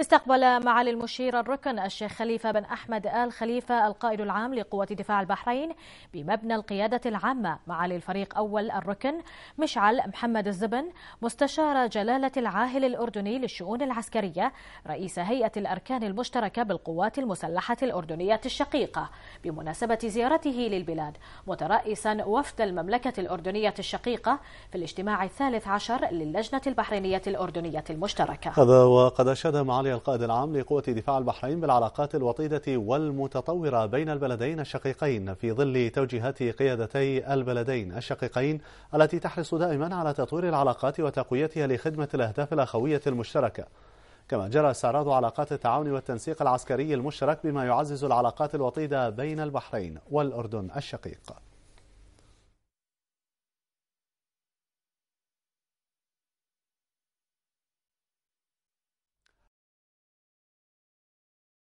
استقبل معالي المشير الركن الشيخ خليفة بن أحمد آل خليفة القائد العام لقوة دفاع البحرين بمبنى القيادة العامة معالي الفريق أول الركن مشعل محمد الزبن مستشار جلالة العاهل الأردني للشؤون العسكرية رئيس هيئة الأركان المشتركة بالقوات المسلحة الأردنية الشقيقة بمناسبة زيارته للبلاد مترأسا وفد المملكة الأردنية الشقيقة في الاجتماع الثالث عشر للجنة البحرينية الأردنية المشتركة هذا وقد أشاد معالي علي القائد العام لقوة دفاع البحرين بالعلاقات الوطيدة والمتطورة بين البلدين الشقيقين في ظل توجيهات قيادتي البلدين الشقيقين التي تحرص دائما على تطوير العلاقات وتقويتها لخدمة الأهداف الأخوية المشتركة كما جرى استعراض علاقات التعاون والتنسيق العسكري المشترك بما يعزز العلاقات الوطيدة بين البحرين والأردن الشقيق